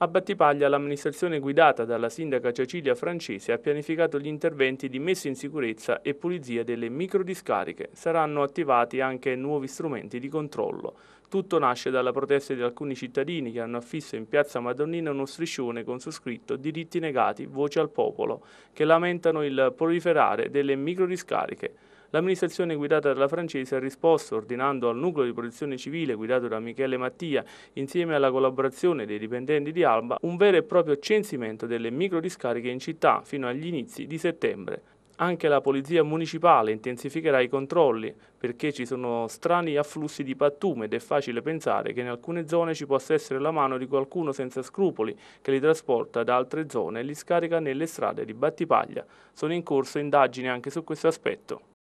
A Battipaglia l'amministrazione guidata dalla sindaca Cecilia Francese ha pianificato gli interventi di messa in sicurezza e pulizia delle microdiscariche. Saranno attivati anche nuovi strumenti di controllo. Tutto nasce dalla protesta di alcuni cittadini che hanno affisso in piazza Madonnina uno striscione con su scritto diritti negati, voce al popolo, che lamentano il proliferare delle microdiscariche. L'amministrazione guidata dalla francese ha risposto ordinando al nucleo di protezione civile guidato da Michele Mattia, insieme alla collaborazione dei dipendenti di Alba, un vero e proprio censimento delle microdiscariche in città fino agli inizi di settembre. Anche la polizia municipale intensificherà i controlli perché ci sono strani afflussi di pattume ed è facile pensare che in alcune zone ci possa essere la mano di qualcuno senza scrupoli che li trasporta da altre zone e li scarica nelle strade di Battipaglia. Sono in corso indagini anche su questo aspetto.